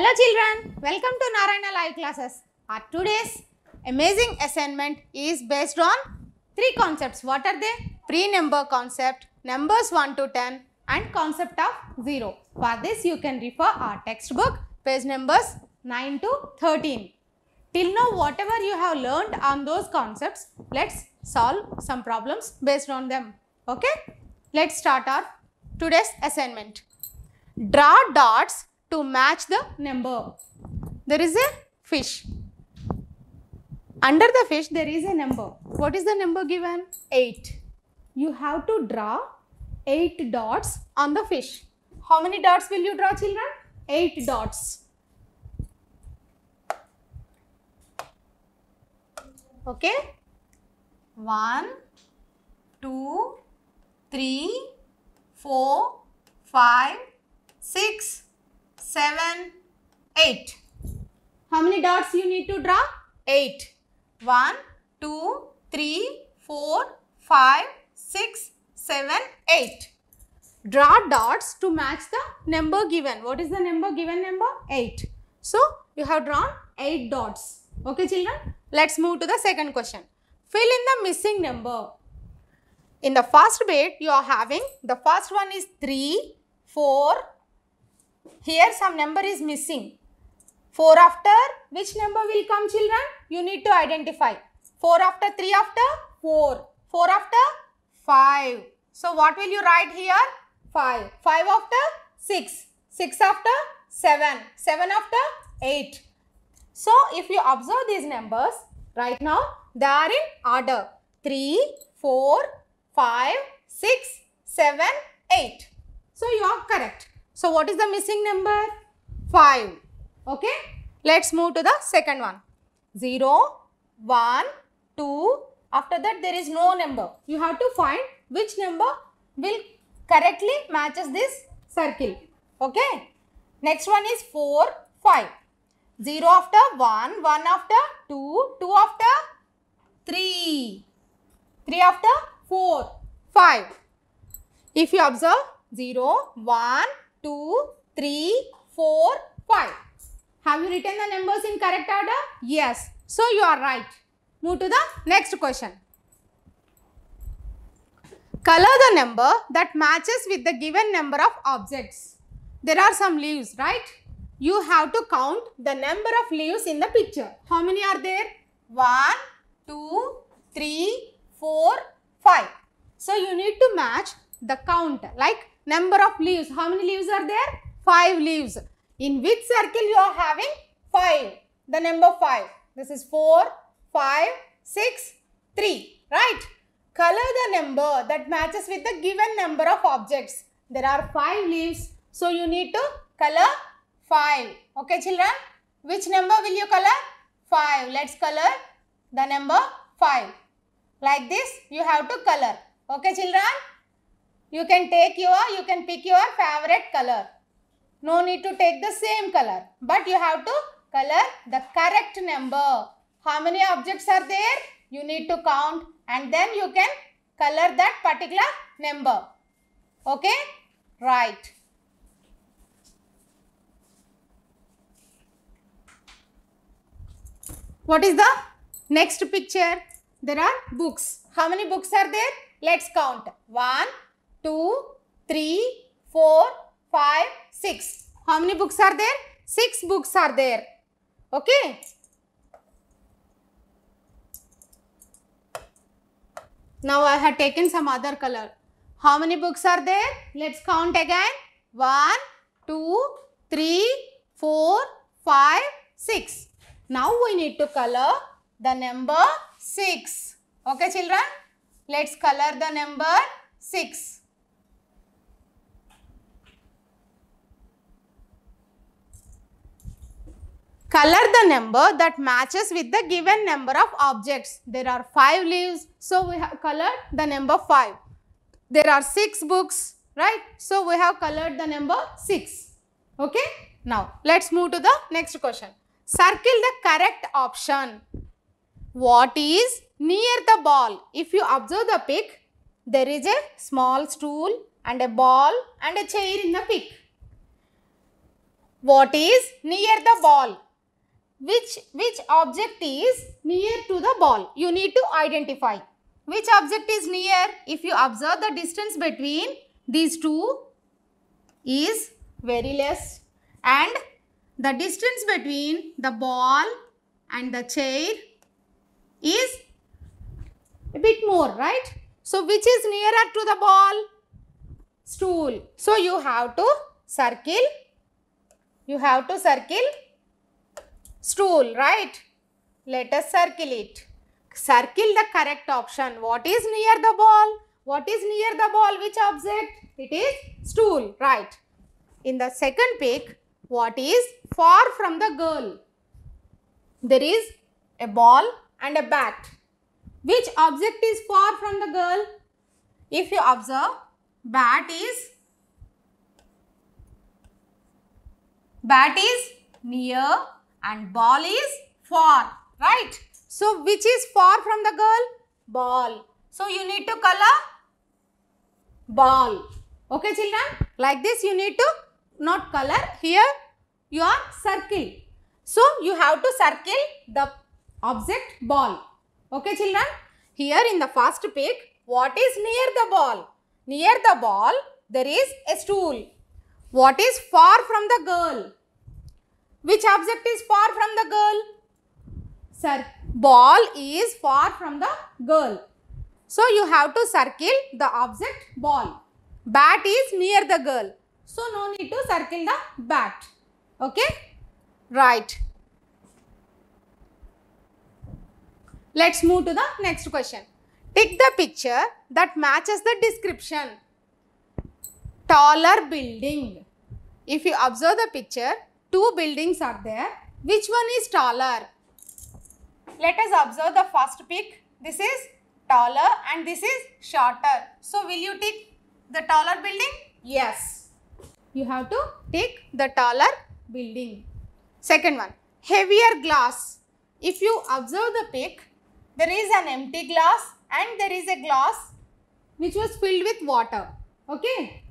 Hello children, welcome to Narayana Live Classes. Our today's amazing assignment is based on three concepts. What are they? Pre-number concept, numbers 1 to 10 and concept of 0. For this you can refer our textbook page numbers 9 to 13. Till now whatever you have learned on those concepts, let's solve some problems based on them. Okay? Let's start our today's assignment. Draw dots to match the number. There is a fish. Under the fish, there is a number. What is the number given? 8. You have to draw 8 dots on the fish. How many dots will you draw children? 8 dots. Okay. 1, 2, 3, 4, 5, 6 seven, eight. How many dots you need to draw? Eight. One, two, three, four, five, six, seven, eight. Draw dots to match the number given. What is the number given number? 8. So, you have drawn 8 dots. Okay children, let's move to the second question. Fill in the missing number. In the first bit, you are having the first one is 3, 4, here some number is missing. 4 after which number will come children? You need to identify. 4 after 3 after 4. 4 after 5. So what will you write here? 5. 5 after 6. 6 after 7. 7 after 8. So if you observe these numbers right now they are in order 3, 4, 5, 6, 7, 8. So you are correct. So what is the missing number? 5. Okay. Let's move to the second one. 0, 1, 2. After that there is no number. You have to find which number will correctly matches this circle. Okay. Next one is 4, 5. 0 after 1, 1 after 2, 2 after 3, 3 after 4, 5. If you observe 0, 1, 2, 3, 4, 5. Have you written the numbers in correct order? Yes. So you are right. Move to the next question. Color the number that matches with the given number of objects. There are some leaves, right? You have to count the number of leaves in the picture. How many are there? 1, 2, 3, 4, 5. So you need to match the count like number of leaves. How many leaves are there? 5 leaves. In which circle you are having 5? The number 5. This is 4, 5, 6, 3. Right? Color the number that matches with the given number of objects. There are 5 leaves. So you need to color 5. Okay children? Which number will you color? 5. Let's color the number 5. Like this you have to color. Okay children? You can take your, you can pick your favorite color. No need to take the same color. But you have to color the correct number. How many objects are there? You need to count and then you can color that particular number. Okay? Right. What is the next picture? There are books. How many books are there? Let's count. 1, 2, 3, 4, 5, 6. How many books are there? 6 books are there. Okay. Now I have taken some other color. How many books are there? Let's count again. 1, 2, 3, 4, 5, 6. Now we need to color the number 6. Okay children? Let's color the number 6. Color the number that matches with the given number of objects. There are 5 leaves, so we have colored the number 5. There are 6 books, right? So we have colored the number 6. Okay? Now, let's move to the next question. Circle the correct option. What is near the ball? If you observe the pic, there is a small stool and a ball and a chair in the pic. What is near the ball? Which, which object is near to the ball? You need to identify. Which object is near? If you observe the distance between these two is very less and the distance between the ball and the chair is a bit more, right? So, which is nearer to the ball? Stool. So, you have to circle, you have to circle stool, right? Let us circle it. Circle the correct option. What is near the ball? What is near the ball? Which object? It is stool, right? In the second pic, what is far from the girl? There is a ball and a bat. Which object is far from the girl? If you observe, bat is bat is near and ball is far, right? So, which is far from the girl? Ball. So, you need to color ball. Okay, children? Like this, you need to not color here your circle. So, you have to circle the object ball. Okay, children? Here in the first pic, what is near the ball? Near the ball, there is a stool. What is far from the girl? Which object is far from the girl? Sir, ball is far from the girl. So, you have to circle the object ball. Bat is near the girl. So, no need to circle the bat. Okay? Right. Let's move to the next question. Pick the picture that matches the description. Taller building. If you observe the picture, two buildings are there. Which one is taller? Let us observe the first pic. This is taller and this is shorter. So, will you take the taller building? Yes. You have to take the taller building. Second one, heavier glass. If you observe the pic, there is an empty glass and there is a glass which was filled with water. Okay.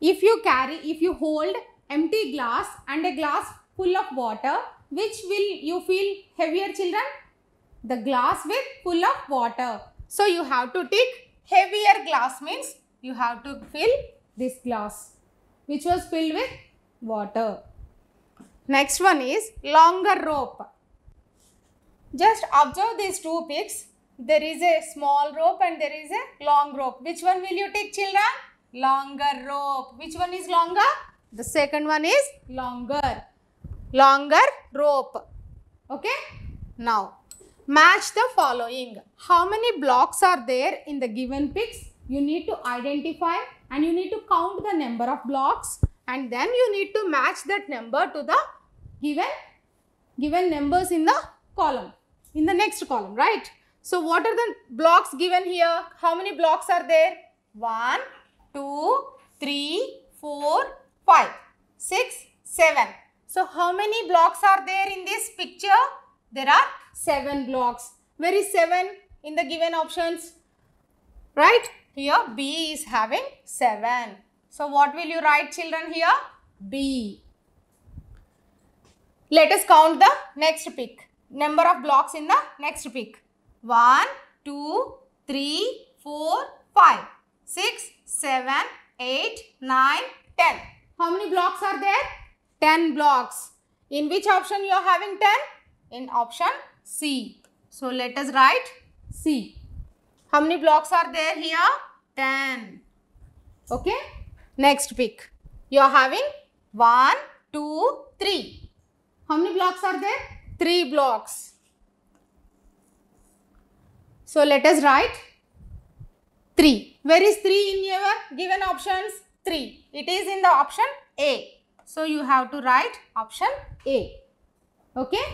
If you carry, if you hold empty glass and a glass full of water which will you feel heavier children the glass with full of water so you have to take heavier glass means you have to fill this glass which was filled with water next one is longer rope just observe these two pics there is a small rope and there is a long rope which one will you take children longer rope which one is longer the second one is longer. Longer rope. Okay. Now, match the following. How many blocks are there in the given pics? You need to identify and you need to count the number of blocks and then you need to match that number to the given given numbers in the column in the next column right so what are the blocks given here how many blocks are there 1 2 3 4 5, 6, 7. So how many blocks are there in this picture? There are 7 blocks. Where is 7 in the given options? Right? Here B is having 7. So what will you write children here? B. Let us count the next pick. Number of blocks in the next pick. 1, 2, 3, 4, 5, 6, 7, 8, 9, 10. How many blocks are there? 10 blocks. In which option you are having 10? In option C. So let us write C. How many blocks are there here? 10. Okay. Next pick. You are having 1, 2, 3. How many blocks are there? 3 blocks. So let us write 3. Where is 3 in your given options? 3. It is in the option A. So, you have to write option A. Okay.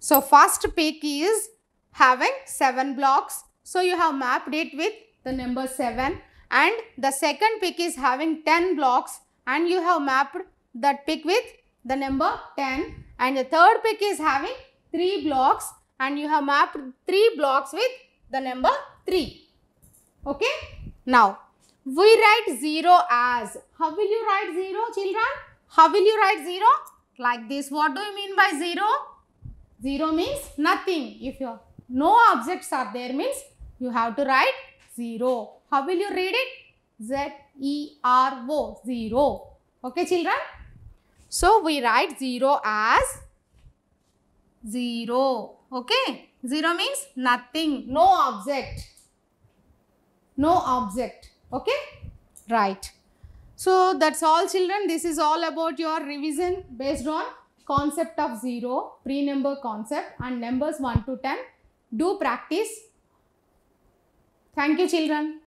So, first pick is having 7 blocks. So, you have mapped it with the number 7 and the second pick is having 10 blocks and you have mapped that pick with the number 10 and the third pick is having 3 blocks and you have mapped 3 blocks with the number 3. Okay. Now, we write 0 as. How will you write 0 children? How will you write 0? Like this. What do you mean by 0? 0 means nothing. If you no objects are there means you have to write 0. How will you read it? Z-E-R-O, 0. Okay children? So, we write 0 as 0. Okay? 0 means nothing, no object. No object okay right so that's all children this is all about your revision based on concept of 0 pre-number concept and numbers 1 to 10 do practice thank you children